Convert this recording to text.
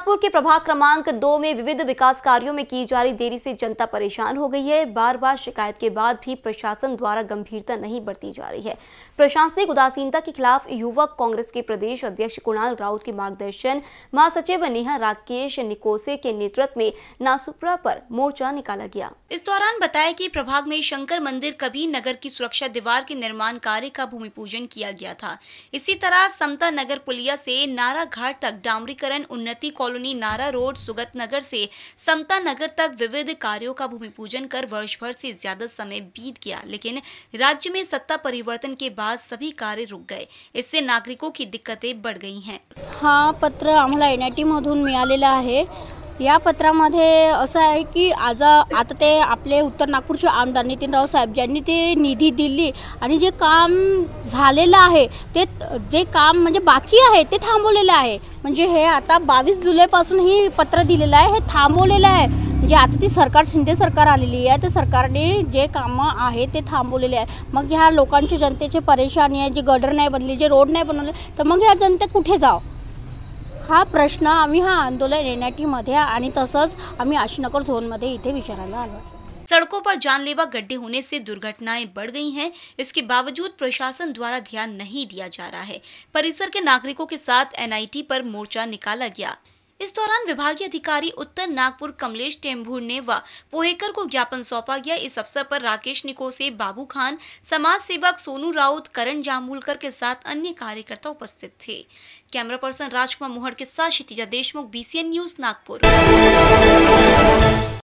सातपुर के प्रभाग क्रमांक दो में विविध विकास कार्यों में की जा रही देरी से जनता परेशान हो गई है बार बार शिकायत के बाद भी प्रशासन द्वारा गंभीरता नहीं बरती जा रही है प्रशासनिक उदासीनता के खिलाफ युवक कांग्रेस के प्रदेश अध्यक्ष कुणाल राउत के मार्गदर्शन महासचिव नेहा राकेश निकोसे के नेतृत्व में नासुपुरा पर मोर्चा निकाला गया इस दौरान बताया की प्रभाग में शंकर मंदिर कभी नगर की सुरक्षा दीवार के निर्माण कार्य का भूमि पूजन किया गया था इसी तरह समता नगर पुलिया से नारा घाट तक डामरीकरण उन्नति कॉलोनी नारा रोड सुगत नगर से समता नगर तक विविध कार्यों का भूमि पूजन कर वर्ष भर से ज्यादा समय बीत गया लेकिन राज्य में सत्ता परिवर्तन के बाद सभी कार्य रुक गए इससे नागरिकों की दिक्कतें बढ़ गई हैं हाँ पत्र आम एन आई टी मधुन मिला है या पत्रा मधे है कि आज आता ते आपले उत्तर नागपुर आमदार नितीनराव साहब जैसे ते निधि दिल्ली और जे काम है ते जे काम मे बाकी है तो थांबवलेलं है मजे है आता बावीस जुलाईपासन ही पत्र दिल है हे थांबवलेलं आता ती सरकार शिंदे सरकार आलेली आहे ने सरकारने जे काम आहे ते थांबवलेले आहे मग ह्या लोकांची जनते परेशानी आहे जे गडर नाही बनने जे रोड नाही बनवले तर मग ह्या जनते कुठे जाओ हा प्रश्न आम्ही हा आंदोलन एनआयटीमध्ये आणि तसंच आम्ही आशीनगर झोनमध्ये इथे विचारायला आलो सड़कों पर जानलेवा गड्ढे होने से दुर्घटनाएं बढ़ गई हैं इसके बावजूद प्रशासन द्वारा ध्यान नहीं दिया जा रहा है परिसर के नागरिकों के साथ एनआईटी पर मोर्चा निकाला गया इस दौरान विभागीय अधिकारी उत्तर नागपुर कमलेश टेम्भूर ने व पोहेकर को ज्ञापन सौंपा गया इस अवसर पर राकेश निकोसे बाबू खान समाज सेवक सोनू राउत करण जामुलकर के साथ अन्य कार्यकर्ता उपस्थित थे कैमरा पर्सन राजकुमार मोहर के साथ क्षितिजा देशमुख बीसीएन न्यूज नागपुर